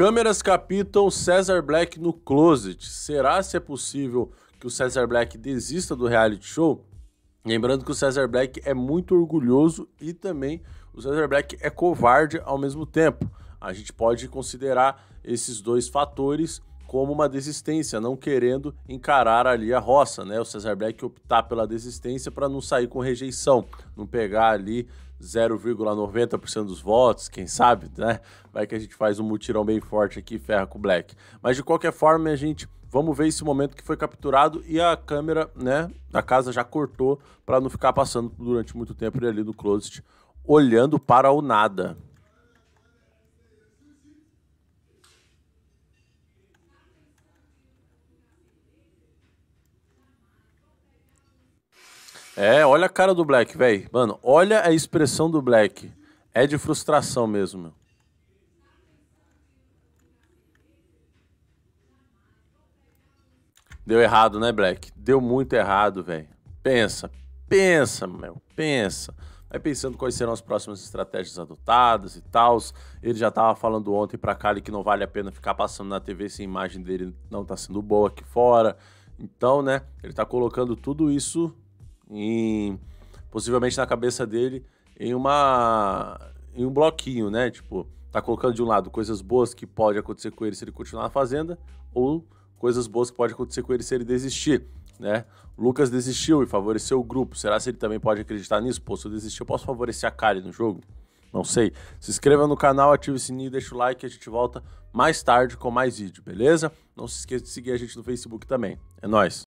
Câmeras captam Cesar Black no closet. Será se é possível que o Cesar Black desista do reality show? Lembrando que o Cesar Black é muito orgulhoso e também o Cesar Black é covarde ao mesmo tempo. A gente pode considerar esses dois fatores como uma desistência, não querendo encarar ali a roça, né? O Cesar Black optar pela desistência para não sair com rejeição, não pegar ali 0,90% dos votos, quem sabe, né? Vai que a gente faz um mutirão bem forte aqui, ferra com o Black. Mas de qualquer forma, a gente vamos ver esse momento que foi capturado e a câmera, né, da casa já cortou para não ficar passando durante muito tempo ali no closet olhando para o nada. É, olha a cara do Black, velho. Mano, olha a expressão do Black. É de frustração mesmo, meu. Deu errado, né, Black? Deu muito errado, velho. Pensa, pensa, meu, pensa. Vai pensando quais serão as próximas estratégias adotadas e tal. Ele já estava falando ontem para Kali que não vale a pena ficar passando na TV se a imagem dele não está sendo boa aqui fora. Então, né, ele está colocando tudo isso em possivelmente na cabeça dele em uma em um bloquinho, né? Tipo, tá colocando de um lado coisas boas que pode acontecer com ele se ele continuar na fazenda ou coisas boas que pode acontecer com ele se ele desistir, né? Lucas desistiu e favoreceu o grupo. Será se ele também pode acreditar nisso? Pô, se eu desistir, eu posso favorecer a Kali no jogo? Não sei. Se inscreva no canal, ative o sininho, deixa o like e a gente volta mais tarde com mais vídeo, beleza? Não se esqueça de seguir a gente no Facebook também. É nós.